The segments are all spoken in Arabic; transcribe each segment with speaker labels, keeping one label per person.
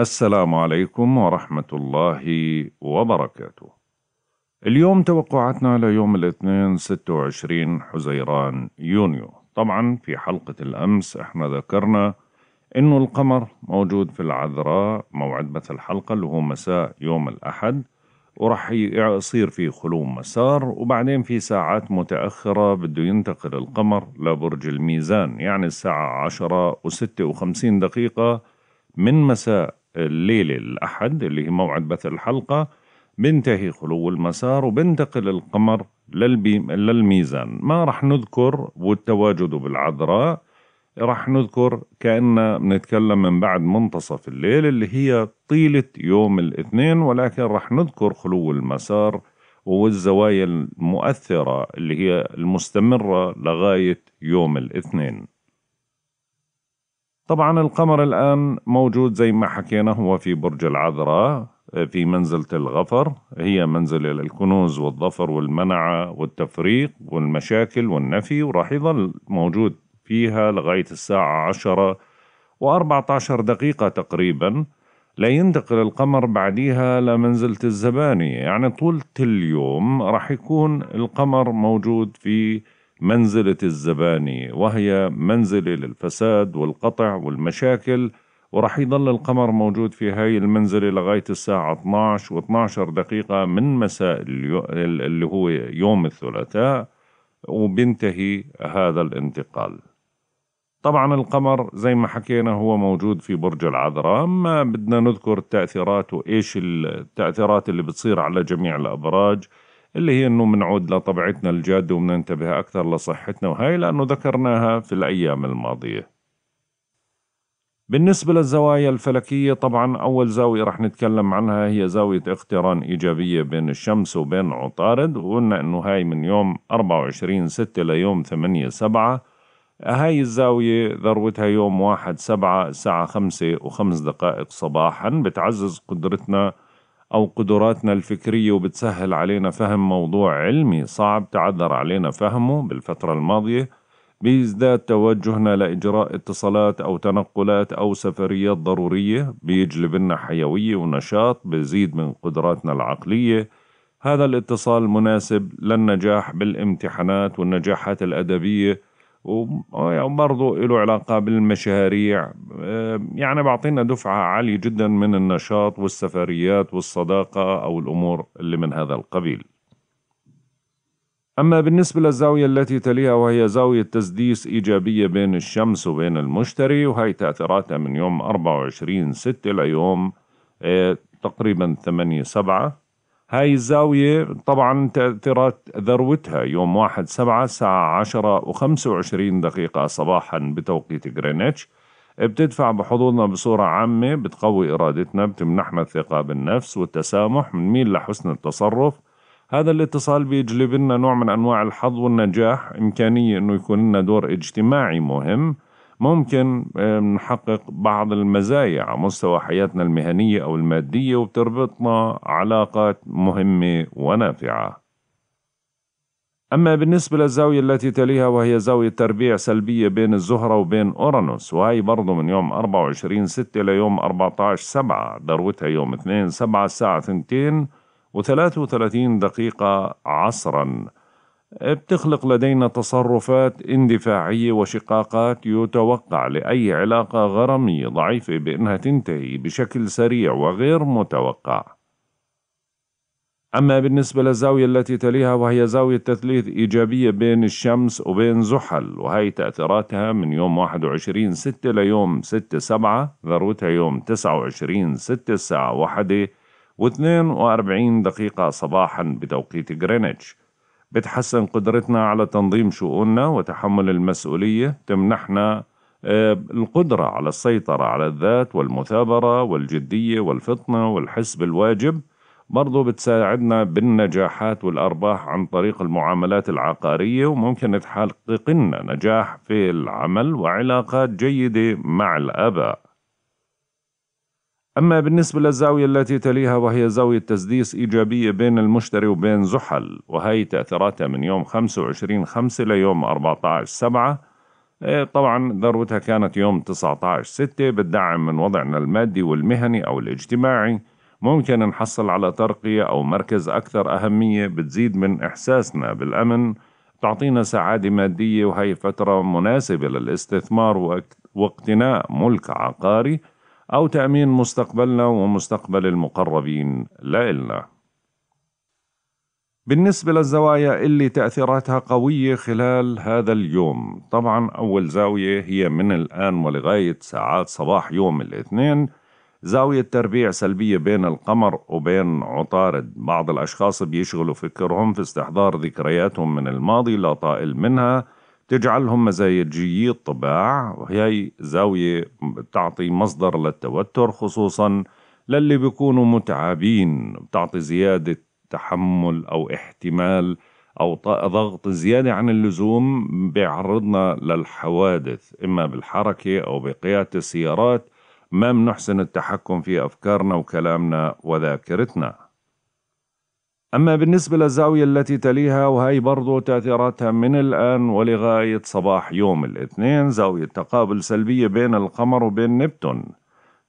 Speaker 1: السلام عليكم ورحمة الله وبركاته. اليوم توقعاتنا ليوم الاثنين 26 حزيران يونيو. طبعا في حلقة الأمس احنا ذكرنا إنه القمر موجود في العذراء موعد بث الحلقة اللي هو مساء يوم الأحد وراح يصير في خلو مسار وبعدين في ساعات متأخرة بده ينتقل القمر لبرج الميزان يعني الساعة عشرة وستة وخمسين دقيقة من مساء الليلة الأحد اللي هي موعد بث الحلقة بينتهي خلو المسار وبنتقل القمر للميزان ما رح نذكر والتواجد بالعذراء رح نذكر كأننا بنتكلم من بعد منتصف الليل اللي هي طيلة يوم الاثنين ولكن رح نذكر خلو المسار والزوايا المؤثرة اللي هي المستمرة لغاية يوم الاثنين طبعا القمر الآن موجود زي ما حكينا هو في برج العذراء في منزلة الغفر هي منزلة للكنوز والظفر والمنعة والتفريق والمشاكل والنفي وراح يظل موجود فيها لغاية الساعة عشرة وأربعة عشر دقيقة تقريبا لينتقل القمر بعديها لمنزلة الزبانية يعني طولة اليوم راح يكون القمر موجود في منزلة الزباني وهي منزلة للفساد والقطع والمشاكل ورح يضل القمر موجود في هاي المنزلة لغاية الساعة 12 و 12 دقيقة من مساء اللي هو يوم الثلاثاء وبينتهي هذا الانتقال طبعا القمر زي ما حكينا هو موجود في برج العذراء ما بدنا نذكر التأثيرات وإيش التأثيرات اللي بتصير على جميع الأبراج اللي هي أنه بنعود لطبيعتنا الجادة وبننتبه أكثر لصحتنا وهي لأنه ذكرناها في الأيام الماضية بالنسبة للزوايا الفلكية طبعا أول زاوية رح نتكلم عنها هي زاوية اقتران إيجابية بين الشمس وبين عطارد وقلنا أنه هاي من يوم 24 6 ليوم 8 7 هاي الزاوية ذروتها يوم 1 7 الساعة 5 و5 دقائق صباحا بتعزز قدرتنا أو قدراتنا الفكرية وبتسهل علينا فهم موضوع علمي صعب تعذر علينا فهمه بالفترة الماضية بيزداد توجهنا لإجراء اتصالات أو تنقلات أو سفريات ضرورية بيجلب لنا حيوية ونشاط بيزيد من قدراتنا العقلية هذا الاتصال مناسب للنجاح بالامتحانات والنجاحات الأدبية وبرضه آه، له علاقة بالمشاريع يعني بعطينا دفعة عالية جدا من النشاط والسفريات والصداقة أو الأمور اللي من هذا القبيل أما بالنسبة للزاوية التي تليها وهي زاوية تسديس إيجابية بين الشمس وبين المشتري وهي تأثيراتها من يوم 24 6 ليوم تقريبا 8 7 هاي الزاوية طبعا تأثرت ذروتها يوم 1 سبعة الساعة 10 و25 دقيقة صباحا بتوقيت غرينتش بتدفع بحضورنا بصورة عامة بتقوي إرادتنا بتمنحنا الثقة بالنفس والتسامح بنميل لحسن التصرف هذا الاتصال بيجلب لنا نوع من أنواع الحظ والنجاح إمكانية أنه يكون لنا دور اجتماعي مهم ممكن نحقق بعض المزايا على مستوى حياتنا المهنية أو المادية وبتربطنا علاقات مهمة ونافعة أما بالنسبة للزاوية التي تليها وهي زاوية تربيع سلبية بين الزهرة وبين أورانوس وهي برضه من يوم 24 6 ليوم 14 7 ذروتها يوم 2 7 الساعة 2 و33 دقيقة عصراً بتخلق لدينا تصرفات اندفاعية وشقاقات يتوقع لأي علاقة غرامية ضعيفة بأنها تنتهي بشكل سريع وغير متوقع. أما بالنسبة للزاوية التي تليها وهي زاوية تثليث إيجابية بين الشمس وبين زحل وهي تأثيراتها من يوم 21 6 ليوم 6 7 ذروتها يوم 29 6 الساعة 1 و42 دقيقة صباحا بتوقيت غرينتش بتحسن قدرتنا على تنظيم شؤوننا وتحمل المسؤولية تمنحنا آه، القدرة على السيطرة على الذات والمثابرة والجدية والفطنة والحس بالواجب برضو بتساعدنا بالنجاحات والأرباح عن طريق المعاملات العقارية وممكن تحقق لنا نجاح في العمل وعلاقات جيدة مع الأباء أما بالنسبة للزاوية التي تليها وهي زاوية تسديس إيجابية بين المشتري وبين زحل وهي تأثيراتها من يوم 25 5 ليوم 14 7 طبعا ذروتها كانت يوم 19 6 بتدعم من وضعنا المادي والمهني أو الاجتماعي ممكن نحصل على ترقية أو مركز أكثر أهمية بتزيد من إحساسنا بالأمن تعطينا سعادة مادية وهي فترة مناسبة للاستثمار واقتناء ملك عقاري أو تأمين مستقبلنا ومستقبل المقربين لإلنا بالنسبة للزوايا اللي تأثيراتها قوية خلال هذا اليوم طبعا أول زاوية هي من الآن ولغاية ساعات صباح يوم الاثنين زاوية تربيع سلبية بين القمر وبين عطارد بعض الأشخاص بيشغلوا فكرهم في استحضار ذكرياتهم من الماضي لا طائل منها تجعلهم مزايجيي الطباع وهي زاوية بتعطي مصدر للتوتر خصوصا للي بيكونوا متعبين بتعطي زيادة تحمل أو احتمال أو ضغط زيادة عن اللزوم بيعرضنا للحوادث إما بالحركة أو بقيادة السيارات ما بنحسن التحكم في أفكارنا وكلامنا وذاكرتنا أما بالنسبة للزاوية التي تليها وهي برضو تأثيراتها من الآن ولغاية صباح يوم الاثنين زاوية تقابل سلبية بين القمر وبين نبتون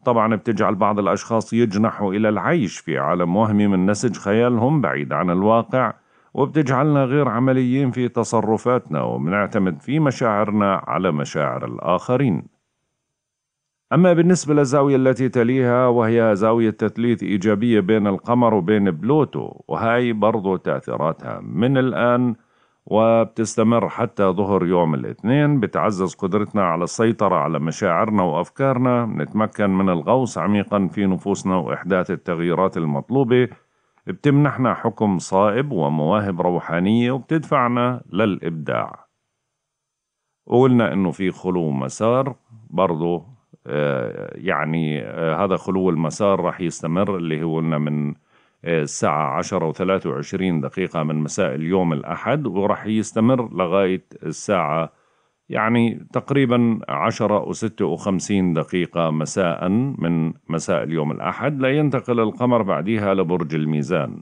Speaker 1: طبعا بتجعل بعض الأشخاص يجنحوا إلى العيش في عالم وهمي من نسج خيالهم بعيد عن الواقع وبتجعلنا غير عمليين في تصرفاتنا وبنعتمد في مشاعرنا على مشاعر الآخرين أما بالنسبة للزاوية التي تليها وهي زاوية تثليث إيجابية بين القمر وبين بلوتو وهي برضو تأثيراتها من الآن وبتستمر حتى ظهر يوم الاثنين بتعزز قدرتنا على السيطرة على مشاعرنا وأفكارنا نتمكن من الغوص عميقا في نفوسنا وإحداث التغييرات المطلوبة بتمنحنا حكم صائب ومواهب روحانية وبتدفعنا للإبداع وقلنا إنه في خلو مسار برضو آه، يعني آه، هذا خلو المسار راح يستمر اللي هو لنا من آه، الساعة 10 و 23 دقيقة من مساء اليوم الأحد وراح يستمر لغاية الساعة يعني تقريبا 10 و 56 دقيقة مساء من مساء اليوم الأحد لينتقل القمر بعديها لبرج الميزان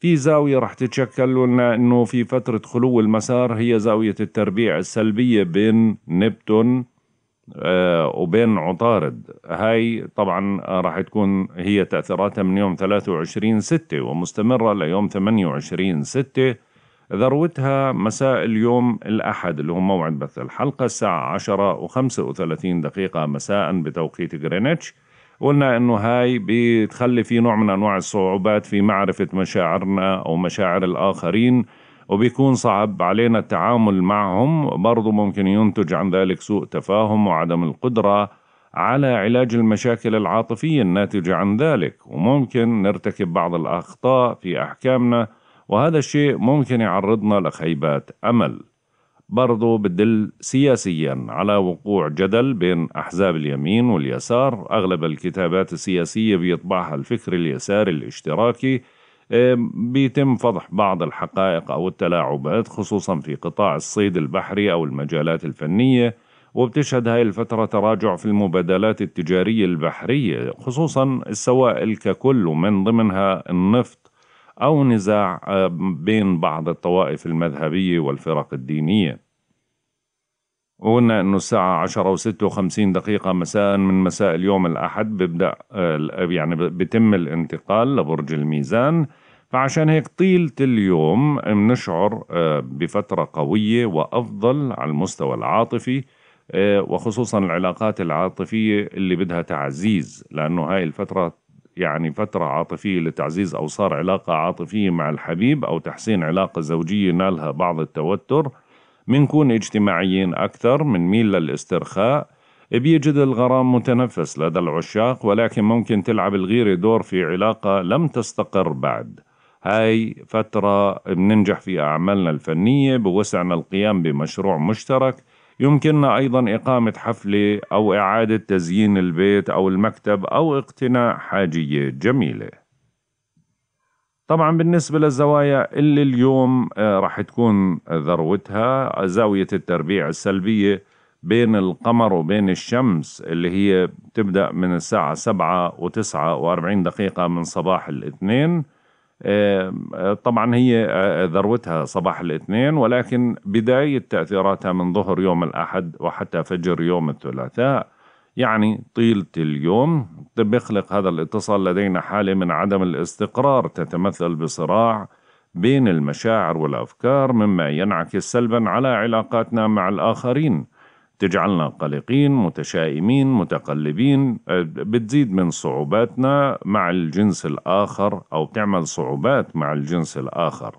Speaker 1: في زاوية راح تتشكل لنا أنه في فترة خلو المسار هي زاوية التربيع السلبية بين نبتون آه، وبين عطارد هاي طبعا راح تكون هي تأثيراتها من يوم 23 6 ومستمرة ليوم 28 6 ذروتها مساء اليوم الأحد اللي هو موعد بث الحلقة الساعة 10 و35 دقيقة مساء بتوقيت غرينتش قلنا انه هاي بتخلي في نوع من انواع الصعوبات في معرفه مشاعرنا او مشاعر الاخرين وبيكون صعب علينا التعامل معهم برضو ممكن ينتج عن ذلك سوء تفاهم وعدم القدرة على علاج المشاكل العاطفية الناتجة عن ذلك وممكن نرتكب بعض الأخطاء في أحكامنا وهذا الشيء ممكن يعرضنا لخيبات أمل برضو بدل سياسيا على وقوع جدل بين أحزاب اليمين واليسار أغلب الكتابات السياسية بيطبعها الفكر اليساري الاشتراكي بيتم فضح بعض الحقائق أو التلاعبات خصوصا في قطاع الصيد البحري أو المجالات الفنية وبتشهد هاي الفترة تراجع في المبادلات التجارية البحرية خصوصا السوائل ككل ومن ضمنها النفط أو نزاع بين بعض الطوائف المذهبية والفرق الدينية وقلنا انه الساعة 10 وستة وخمسين دقيقة مساء من مساء اليوم الأحد ببدأ آه، يعني بتم الانتقال لبرج الميزان فعشان هيك طيلة اليوم بنشعر آه، بفترة قوية وأفضل على المستوى العاطفي آه، وخصوصا العلاقات العاطفية اللي بدها تعزيز لأنه هاي الفترة يعني فترة عاطفية لتعزيز أوصار علاقة عاطفية مع الحبيب أو تحسين علاقة زوجية نالها بعض التوتر منكون اجتماعيين أكثر ميل للاسترخاء بيجد الغرام متنفس لدى العشاق ولكن ممكن تلعب الغيرة دور في علاقة لم تستقر بعد هاي فترة بننجح في أعمالنا الفنية بوسعنا القيام بمشروع مشترك يمكننا أيضا إقامة حفلة أو إعادة تزيين البيت أو المكتب أو اقتناء حاجية جميلة طبعا بالنسبة للزوايا اللي اليوم آه، رح تكون ذروتها زاوية التربيع السلبية بين القمر وبين الشمس اللي هي بتبدأ من الساعة سبعة وتسعة وأربعين دقيقة من صباح الاثنين طبعا هي ذروتها صباح الاثنين ولكن بداية تأثيراتها من ظهر يوم الأحد وحتى فجر يوم الثلاثاء يعني طيلة اليوم بيخلق طيب، هذا الاتصال لدينا حالة من عدم الاستقرار تتمثل بصراع بين المشاعر والأفكار مما ينعكس سلبا على علاقاتنا مع الآخرين تجعلنا قلقين متشائمين متقلبين آه، بتزيد من صعوباتنا مع الجنس الآخر أو بتعمل صعوبات مع الجنس الآخر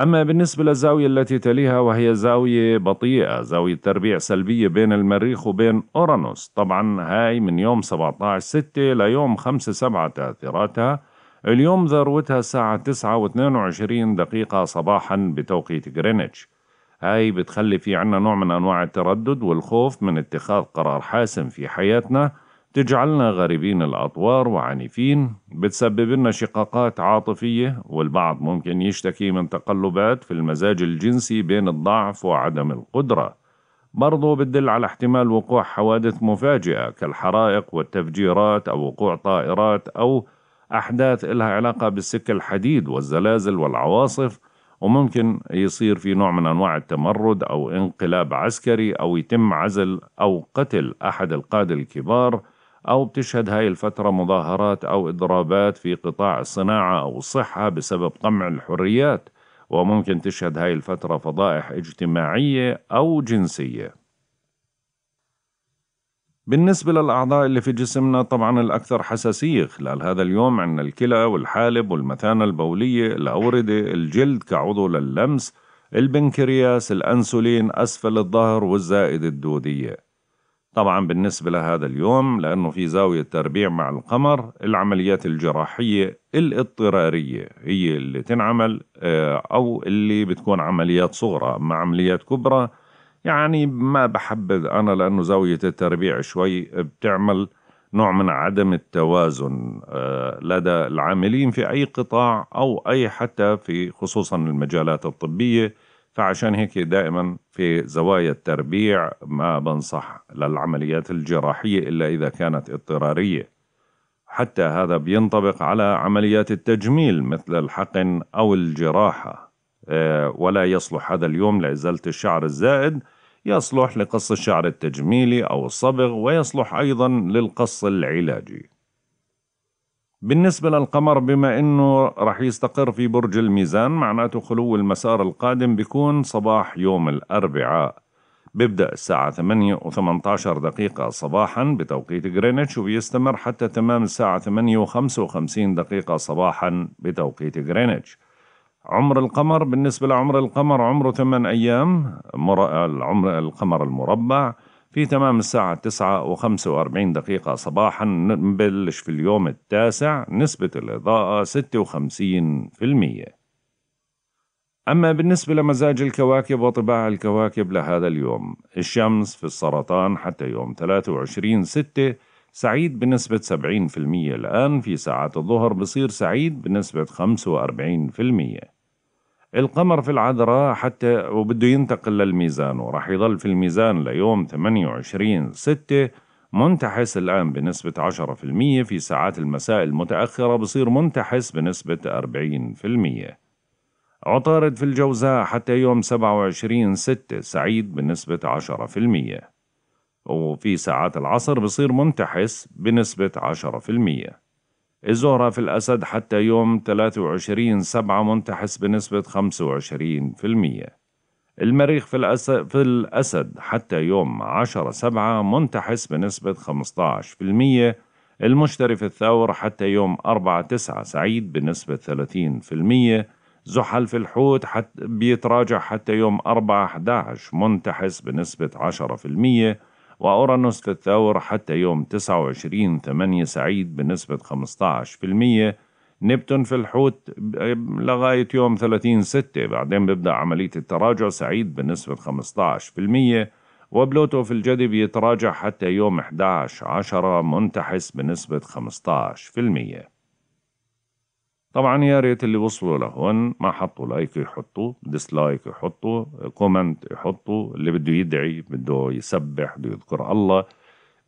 Speaker 1: أما بالنسبة للزاوية التي تليها وهي زاوية بطيئة زاوية تربيع سلبية بين المريخ وبين أورانوس طبعا هاي من يوم 17-6 ليوم 5-7 تأثيراتها اليوم ذروتها الساعة 9 و22 دقيقة صباحا بتوقيت غرينتش هاي بتخلي في عنا نوع من أنواع التردد والخوف من اتخاذ قرار حاسم في حياتنا تجعلنا غريبين الأطوار وعنيفين بتسبب لنا شقاقات عاطفية والبعض ممكن يشتكي من تقلبات في المزاج الجنسي بين الضعف وعدم القدرة برضو بتدل على احتمال وقوع حوادث مفاجئة كالحرائق والتفجيرات أو وقوع طائرات أو أحداث إلها علاقة بالسكة الحديد والزلازل والعواصف وممكن يصير في نوع من أنواع التمرد أو انقلاب عسكري أو يتم عزل أو قتل أحد القادة الكبار أو بتشهد هاي الفترة مظاهرات أو إضرابات في قطاع الصناعة أو الصحة بسبب قمع الحريات وممكن تشهد هاي الفترة فضائح اجتماعية أو جنسية بالنسبة للأعضاء اللي في جسمنا طبعا الأكثر حساسية خلال هذا اليوم عندنا الكلى والحالب والمثانة البولية الأوردة الجلد كعضو للمس البنكرياس الأنسولين أسفل الظهر والزائدة الدودية طبعا بالنسبة لهذا اليوم لأنه في زاوية تربيع مع القمر العمليات الجراحية الاضطرارية هي اللي تنعمل آه، أو اللي بتكون عمليات صغرى أما عمليات كبرى يعني ما بحبذ أنا لأنه زاوية التربيع شوي بتعمل نوع من عدم التوازن آه، لدى العاملين في أي قطاع أو أي حتى في خصوصا المجالات الطبية فعشان هيك دائما في زوايا التربيع ما بنصح للعمليات الجراحية إلا إذا كانت اضطرارية حتى هذا بينطبق على عمليات التجميل مثل الحقن أو الجراحة آه، ولا يصلح هذا اليوم لإزالة الشعر الزائد يصلح لقص الشعر التجميلي أو الصبغ ويصلح أيضا للقص العلاجي بالنسبة للقمر بما أنه رح يستقر في برج الميزان معناته خلو المسار القادم بيكون صباح يوم الأربعاء بيبدأ الساعة 8 و18 دقيقة صباحا بتوقيت غرينتش وبيستمر حتى تمام الساعة 8 و55 دقيقة صباحا بتوقيت غرينتش عمر القمر بالنسبة لعمر القمر عمره 8 أيام عمر القمر المربع في تمام الساعة 9 و 45 دقيقة صباحا نبلش في اليوم التاسع نسبة الإضاءة 56% أما بالنسبة لمزاج الكواكب وطباع الكواكب لهذا اليوم الشمس في السرطان حتى يوم 23 ستة سعيد بنسبة 70% الآن في ساعات الظهر بصير سعيد بنسبة 45% القمر في العذراء حتى وبده ينتقل للميزان وراح يضل في الميزان ليوم 28 ستة منتحس الآن بنسبة 10% في ساعات المساء المتأخرة بصير منتحس بنسبة 40% عطارد في الجوزاء حتى يوم 27 ستة سعيد بنسبة 10% وفي ساعات العصر بصير منتحس بنسبة 10% الزهرة في الأسد حتى يوم 23 سبعة منتحس بنسبة 25% المريخ في الأسد, في الأسد حتى يوم 10 سبعة منتحس بنسبة 15% المشتري في الثور حتى يوم 4 تسعة سعيد بنسبة 30% زحل في الحوت حتى بيتراجع حتى يوم 4 11 منتحس بنسبة 10% وأورانوس في الثور حتى يوم 29 8 سعيد بنسبة 15% نبتون في الحوت لغاية يوم 30 6 بعدين بيبدأ عملية التراجع سعيد بنسبة 15% وبلوتو في الجدي بيتراجع حتى يوم 11 10 منتحس بنسبة 15% طبعا يا ريت اللي وصلوا لهون ما حطوا لايك يحطوا ديسلايك يحطوا كومنت يحطوا اللي بده يدعي بده يسبح بده يذكر الله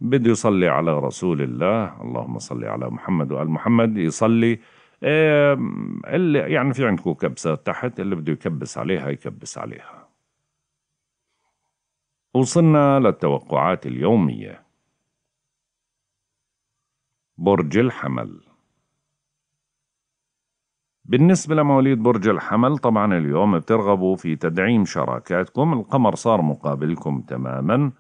Speaker 1: بده يصلي على رسول الله اللهم صل على محمد وآل محمد يصلي إيه اللي يعني في عندكم كبسات تحت اللي بده يكبس عليها يكبس عليها وصلنا للتوقعات اليومية برج الحمل بالنسبة لمواليد برج الحمل طبعا اليوم بترغبوا في تدعيم شراكاتكم القمر صار مقابلكم تماما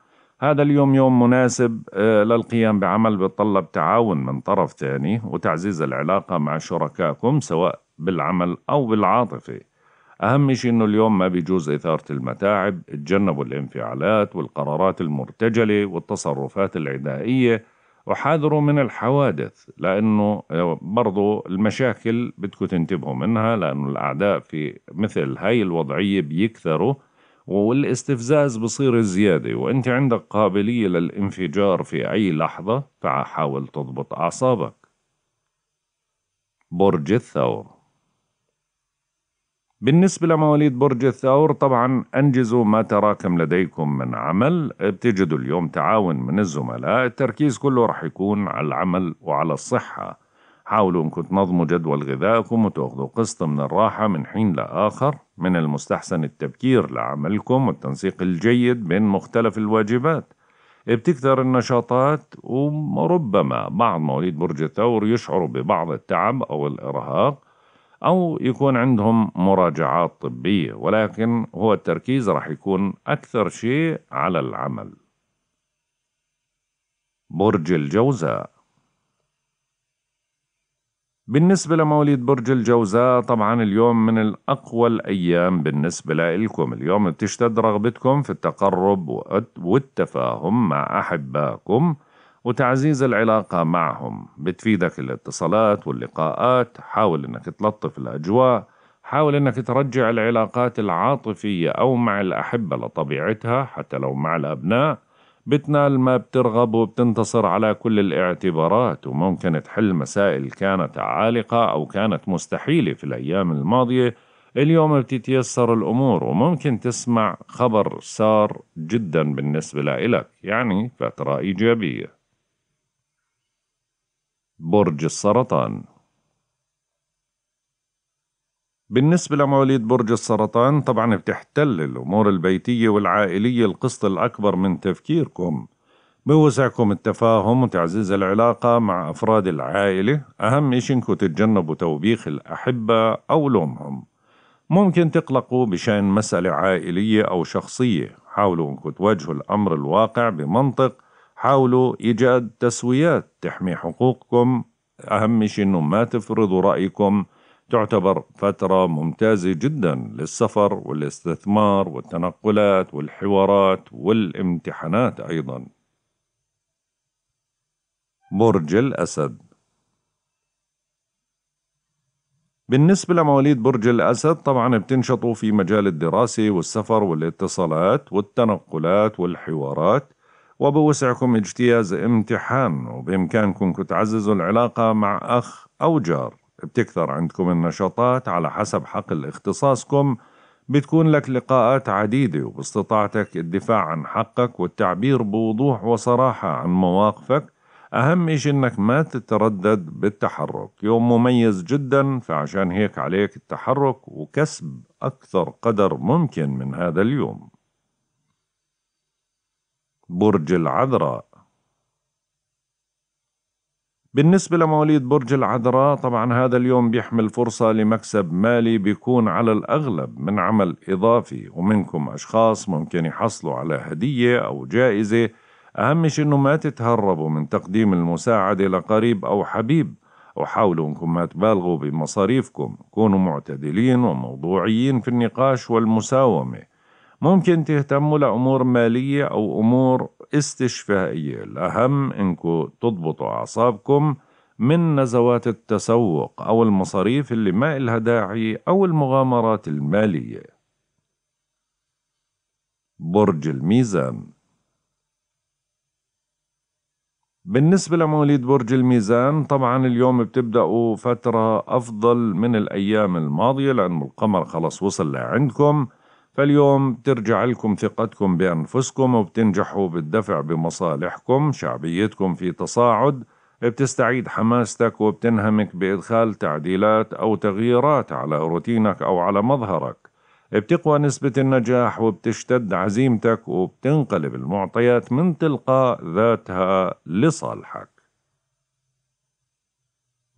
Speaker 1: هذا اليوم يوم مناسب آه، للقيام بعمل بيتطلب تعاون من طرف ثاني وتعزيز العلاقة مع شركائكم سواء بالعمل أو بالعاطفة أهم شيء أنه اليوم ما بيجوز إثارة المتاعب تجنبوا الانفعالات والقرارات المرتجلة والتصرفات العدائية وحاذروا من الحوادث لأنه آه، برضو المشاكل بدكم تنتبهوا منها لأنه الأعداء في مثل هاي الوضعية بيكثروا والاستفزاز بصير زيادة وانت عندك قابلية للانفجار في أي لحظة فحاول تضبط أعصابك برج الثور بالنسبة لمواليد برج الثور طبعا أنجزوا ما تراكم لديكم من عمل بتجدوا اليوم تعاون من الزملاء التركيز كله رح يكون على العمل وعلى الصحة حاولوا أنكم تنظموا جدول غذائكم وتأخذوا قسط من الراحة من حين لآخر من المستحسن التبكير لعملكم والتنسيق الجيد بين مختلف الواجبات بتكثر النشاطات وربما بعض مواليد برج الثور يشعروا ببعض التعب أو الإرهاق أو يكون عندهم مراجعات طبية ولكن هو التركيز راح يكون أكثر شيء على العمل برج الجوزاء بالنسبة لمواليد برج الجوزاء طبعا اليوم من الأقوى الأيام بالنسبة لإلكم اليوم بتشتد رغبتكم في التقرب والتفاهم مع أحبائكم وتعزيز العلاقة معهم بتفيدك الاتصالات واللقاءات حاول انك تلطف الاجواء حاول انك ترجع العلاقات العاطفية او مع الاحبة لطبيعتها حتى لو مع الابناء بتنال ما بترغب وبتنتصر على كل الاعتبارات وممكن تحل مسائل كانت عالقة او كانت مستحيلة في الايام الماضية اليوم بتتيسر الأمور وممكن تسمع خبر سار جدا بالنسبة لإلك يعني فترة إيجابية برج السرطان بالنسبة لمواليد برج السرطان طبعا بتحتل الأمور البيتية والعائلية القسط الأكبر من تفكيركم بوسعكم التفاهم وتعزيز العلاقة مع أفراد العائلة أهم إشي إنكم تتجنبوا توبيخ الأحبة أو لومهم ممكن تقلقوا بشأن مسألة عائلية أو شخصية حاولوا إنكم تواجهوا الأمر الواقع بمنطق حاولوا إيجاد تسويات تحمي حقوقكم أهم شيء أنه ما تفرضوا رأيكم تعتبر فترة ممتازة جدا للسفر والاستثمار والتنقلات والحوارات والامتحانات أيضا برج الأسد بالنسبة لمواليد برج الأسد طبعا بتنشطوا في مجال الدراسة والسفر والاتصالات والتنقلات والحوارات وبوسعكم اجتياز امتحان وبإمكانكم تعززوا العلاقة مع أخ أو جار بتكثر عندكم النشاطات على حسب حقل اختصاصكم بتكون لك لقاءات عديدة وباستطاعتك الدفاع عن حقك والتعبير بوضوح وصراحة عن مواقفك أهم إشي إنك ما تتردد بالتحرك يوم مميز جدا فعشان هيك عليك التحرك وكسب أكثر قدر ممكن من هذا اليوم برج العذراء بالنسبة لمواليد برج العذراء طبعا هذا اليوم بيحمل فرصة لمكسب مالي بيكون على الأغلب من عمل إضافي ومنكم أشخاص ممكن يحصلوا على هدية أو جائزة أهم شيء إنه ما تتهربوا من تقديم المساعدة لقريب أو حبيب وحاولوا إنكم ما تبالغوا بمصاريفكم كونوا معتدلين وموضوعيين في النقاش والمساومة ممكن تهتموا لأمور مالية أو أمور استشفائية الأهم إنكم تضبطوا أعصابكم من نزوات التسوق أو المصاريف اللي ما إلها داعي أو المغامرات المالية برج الميزان بالنسبة لمواليد برج الميزان طبعا اليوم بتبدأوا فترة أفضل من الأيام الماضية لأن القمر خلص وصل لعندكم فاليوم بترجع لكم ثقتكم بأنفسكم وبتنجحوا بالدفع بمصالحكم شعبيتكم في تصاعد بتستعيد حماستك وبتنهمك بإدخال تعديلات أو تغييرات على روتينك أو على مظهرك بتقوى نسبة النجاح وبتشتد عزيمتك وبتنقلب المعطيات من تلقاء ذاتها لصالحك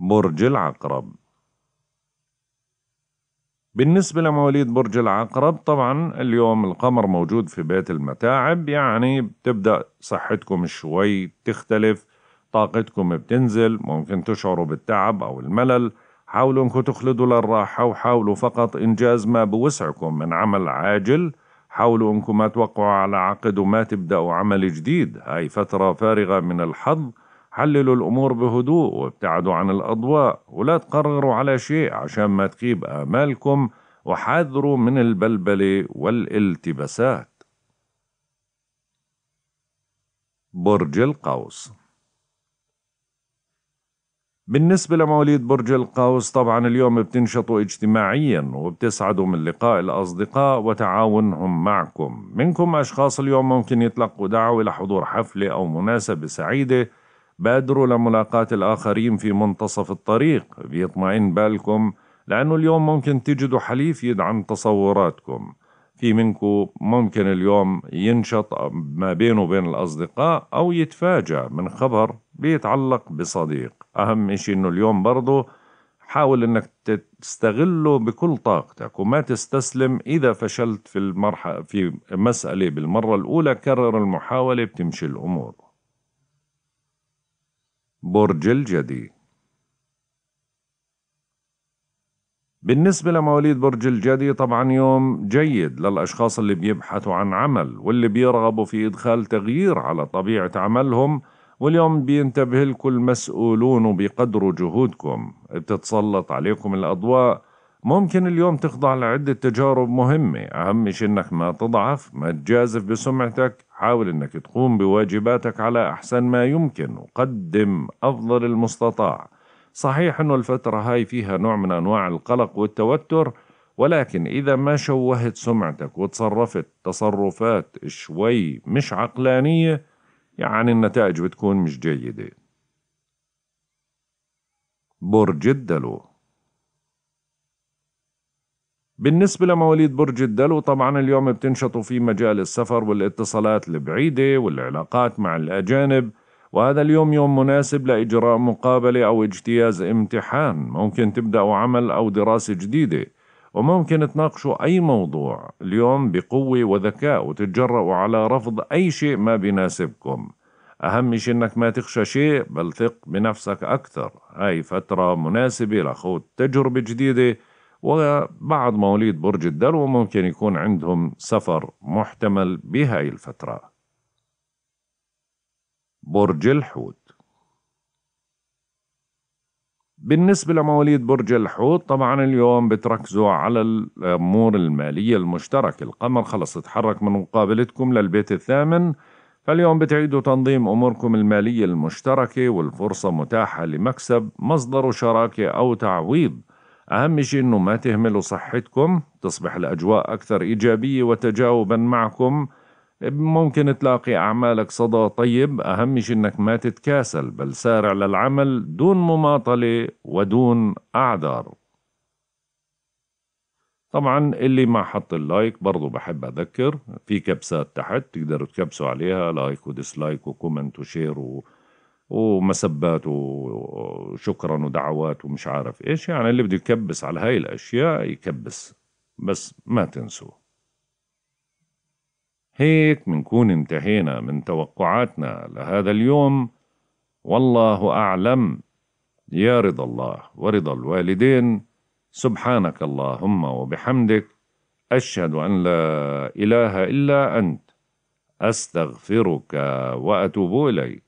Speaker 1: برج العقرب بالنسبة لمواليد برج العقرب طبعا اليوم القمر موجود في بيت المتاعب يعني بتبدأ صحتكم شوي تختلف طاقتكم بتنزل ممكن تشعروا بالتعب أو الملل حاولوا انكم تخلدوا للراحة وحاولوا فقط إنجاز ما بوسعكم من عمل عاجل حاولوا انكم ما توقعوا على عقد وما تبدأوا عمل جديد هاي فترة فارغة من الحظ حللوا الأمور بهدوء وابتعدوا عن الأضواء ولا تقرروا على شيء عشان ما تخيب آمالكم وحذروا من البلبلة والالتباسات برج القوس بالنسبة لمواليد برج القوس طبعا اليوم بتنشطوا اجتماعيا وبتسعدوا من لقاء الأصدقاء وتعاونهم معكم منكم أشخاص اليوم ممكن يتلقوا دعوة لحضور حفلة أو مناسبة سعيدة بادروا لملاقاة الآخرين في منتصف الطريق بيطمئن بالكم لأنه اليوم ممكن تجدوا حليف يدعم تصوراتكم في منكم ممكن اليوم ينشط ما بينه وبين الأصدقاء أو يتفاجأ من خبر بيتعلق بصديق أهم إشي إنه اليوم برضه حاول إنك تستغله بكل طاقتك وما تستسلم إذا فشلت في المرحلة في مسألة بالمرة الأولى كرر المحاولة بتمشي الأمور برج الجدي بالنسبة لمواليد برج الجدي طبعا يوم جيد للأشخاص اللي بيبحثوا عن عمل واللي بيرغبوا في إدخال تغيير على طبيعة عملهم واليوم بينتبه لكل مسؤولون وبيقدروا جهودكم بتتسلط عليكم الأضواء ممكن اليوم تخضع لعدة تجارب مهمة أهم شيء إنك ما تضعف ما تجازف بسمعتك حاول إنك تقوم بواجباتك على أحسن ما يمكن وقدم أفضل المستطاع صحيح إنه الفترة هاي فيها نوع من أنواع القلق والتوتر ولكن إذا ما شوهت سمعتك وتصرفت تصرفات شوي مش عقلانية يعني النتائج بتكون مش جيدة برج الدلو بالنسبة لمواليد برج الدلو طبعا اليوم بتنشطوا في مجال السفر والاتصالات البعيدة والعلاقات مع الأجانب وهذا اليوم يوم مناسب لإجراء مقابلة أو اجتياز امتحان ممكن تبدأوا عمل أو دراسة جديدة وممكن تناقشوا أي موضوع اليوم بقوة وذكاء وتتجرأوا على رفض أي شيء ما بيناسبكم أهم شيء إنك ما تخشى شيء بل ثق بنفسك أكثر هاي فترة مناسبة لخوض تجربة جديدة وبعض مواليد برج الدلو ممكن يكون عندهم سفر محتمل بهاي الفترة برج الحوت بالنسبة لمواليد برج الحوت طبعا اليوم بتركزوا على الأمور المالية المشتركة القمر خلص اتحرك من مقابلتكم للبيت الثامن فاليوم بتعيدوا تنظيم أموركم المالية المشتركة والفرصة متاحة لمكسب مصدر شراكة أو تعويض أهم شيء أنه ما تهملوا صحتكم تصبح الأجواء أكثر إيجابية وتجاوبا معكم ممكن تلاقي أعمالك صدى طيب أهم شيء أنك ما تتكاسل بل سارع للعمل دون مماطلة ودون أعذار طبعا اللي ما حط اللايك برضو بحب أذكر في كبسات تحت تقدروا تكبسوا عليها لايك وديسلايك وكومنت وشير و... ومسبات وشكرا ودعوات ومش عارف ايش يعني اللي بده يكبس على هاي الاشياء يكبس بس ما تنسوا هيك منكون انتهينا من توقعاتنا لهذا اليوم والله أعلم يا رضا الله ورضا الوالدين سبحانك اللهم وبحمدك أشهد أن لا إله إلا أنت أستغفرك وأتوب إليك